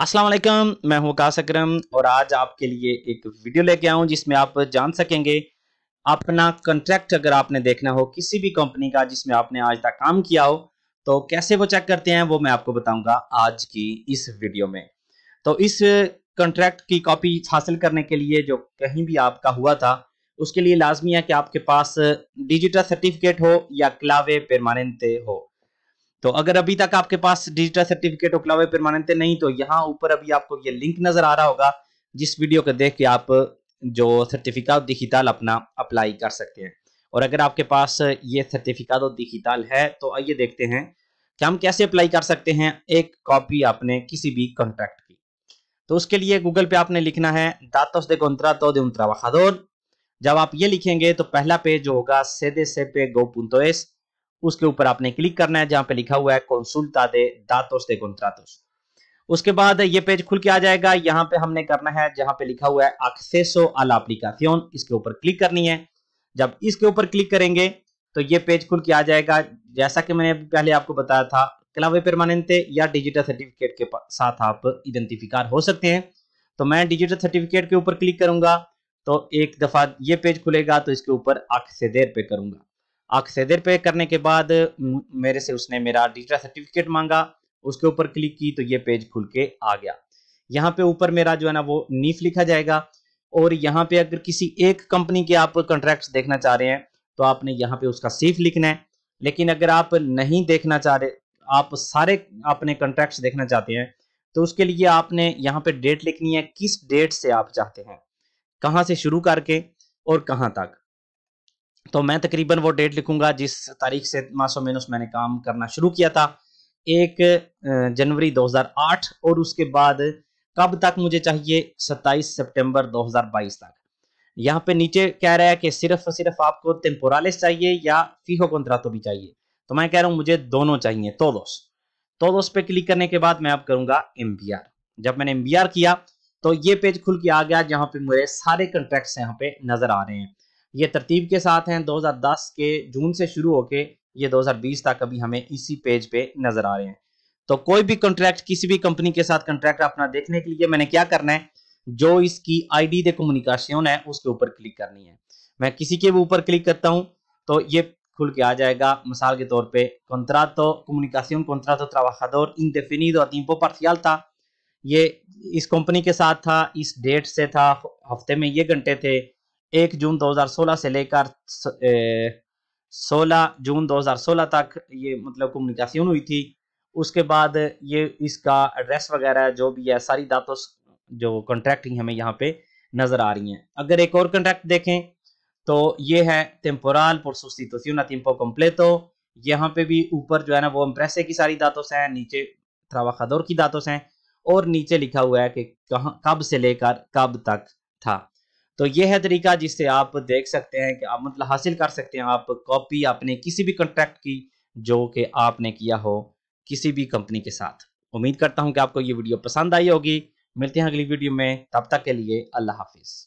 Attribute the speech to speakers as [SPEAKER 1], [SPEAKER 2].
[SPEAKER 1] अस्सलाम वालेकुम मैं हूं कास अक्रम और आज आपके लिए एक वीडियो लेके आया हूं जिसमें आप जान सकेंगे अपना कॉन्ट्रैक्ट अगर आपने देखना हो किसी भी कंपनी का जिसमें आपने आज तक काम किया हो तो कैसे वो चेक करते हैं वो मैं आपको बताऊंगा आज की इस वीडियो में तो इस कॉन्ट्रैक्ट की कॉपी हासिल करने के लिए जो कहीं भी आपका हुआ था उसके लिए लाजमी है कि आपके पास डिजिटल सर्टिफिकेट हो या क्लावे परमानेंट हो तो अगर अभी तक आपके पास डिजिटल सर्टिफिकेट ओक्लावे परमानेंटे नहीं तो यहाँ ऊपर अभी आपको ये लिंक नजर आ रहा होगा जिस वीडियो को देख के आप जो सर्टिफिकेट डिजिटल अपना अप्लाई कर सकते हैं और अगर आपके पास ये सर्टिफिकेट डिजिटल है तो आइए देखते हैं कि हम कैसे अप्लाई कर सकते हैं एक कॉपी आपने किसी भी कॉन्ट्रैक्ट की तो उसके लिए गूगल पे आपने लिखना है दातोस दे गोंत्रा तो दे उन जब आप ये लिखेंगे तो पहला पेज होगा सेदे से पे गो पुंतोएस उसके ऊपर आपने क्लिक करना है जहां पे लिखा हुआ है कंसुल्टा दे दातोस दे कॉन्ट्रातोस उसके बाद ये पेज खुल के आ जाएगा यहाँ पे हमने करना है जहां पे लिखा हुआ है एक्सेसो अल एप्लीकासियोन इसके ऊपर क्लिक करनी है जब इसके ऊपर क्लिक करेंगे तो ये पेज खुल के आ जाएगा जैसा कि मैंने पहले आपको बताया था क्लावे परमानेंटे या डिजिटल सर्टिफिकेट के साथ आप इडेंटिफिकार हो सकते हैं तो मैं डिजिटल सर्टिफिकेट के ऊपर क्लिक करूंगा तो एक दफा ये पेज खुलेगा तो इसके ऊपर आख से देर पे करूंगा आक्सेदर पे करने के बाद मेरे से उसने मेरा डिजिटल सर्टिफिकेट मांगा उसके ऊपर क्लिक की तो ये पेज खुल के आ गया यहाँ पे ऊपर मेरा जो है ना वो नीफ लिखा जाएगा और यहाँ पे अगर किसी एक कंपनी के आप कॉन्ट्रैक्ट देखना चाह रहे हैं तो आपने यहाँ पे उसका सीफ लिखना है लेकिन अगर आप नहीं देखना चाह रहे आप सारे अपने कॉन्ट्रैक्ट देखना चाहते हैं तो उसके लिए आपने यहाँ पे डेट लिखनी है किस डेट से आप चाहते हैं कहाँ से शुरू करके और कहाँ तक तो मैं तकरीबन वो डेट लिखूंगा जिस तारीख से मासो मेनस मैंने काम करना शुरू किया था एक जनवरी 2008 और उसके बाद कब तक मुझे चाहिए 27 सितंबर 2022 तक यहाँ पे नीचे कह रहा है कि सिर्फ सिर्फ आपको टेम्पोरालिस चाहिए या फीहो तो भी चाहिए तो मैं कह रहा हूँ मुझे दोनों चाहिए तो दोस्त तो दोस्त पे क्लिक करने के बाद मैं अब करूंगा एम जब मैंने एम किया तो ये पेज खुल के आ गया जहाँ पे मेरे सारे कॉन्ट्रैक्ट्स यहाँ पे नजर आ रहे हैं ये तरतीब के साथ हैं 2010 के जून से शुरू होके ये 2020 तक अभी हमें इसी पेज पे नजर आ रहे हैं तो कोई भी कॉन्ट्रैक्ट किसी भी कंपनी के साथ कॉन्ट्रैक्ट अपना देखने के लिए मैंने क्या करना है जो इसकी आईडी दे कम्युनिकेशन है उसके ऊपर क्लिक करनी है मैं किसी के भी ऊपर क्लिक करता हूँ तो ये खुल के आ जाएगा मिसाल के तौर पे कॉन्ट्राटो कम्युनिकासियन कॉन्ट्राटो इन indefinido और टीम्पो पार्शियल था ये इस कंपनी के साथ था इस डेट से था हफ्ते में ये घंटे थे एक जून 2016 से लेकर 16 जून 2016 तक ये मतलब कम्युनिकेशन हुई थी उसके बाद ये इसका एड्रेस वगैरह जो भी है सारी दातों जो कॉन्ट्रैक्टिंग हमें यहाँ पे नज़र आ रही है अगर एक और कॉन्ट्रैक्ट देखें तो ये है टेम्पोराल por sustitución यहाँ पे भी ऊपर जो है ना वो एम्प्रेसे की सारी दातों है नीचे खदोर की दातों हैं और नीचे लिखा हुआ है कि कहा कब से लेकर कब तक था तो ये है तरीका जिससे आप देख सकते हैं कि आप मतलब हासिल कर सकते हैं आप कॉपी अपने किसी भी कॉन्ट्रैक्ट की जो कि आपने किया हो किसी भी कंपनी के साथ उम्मीद करता हूं कि आपको ये वीडियो पसंद आई होगी मिलते हैं अगली वीडियो में तब तक के लिए अल्लाह हाफिज़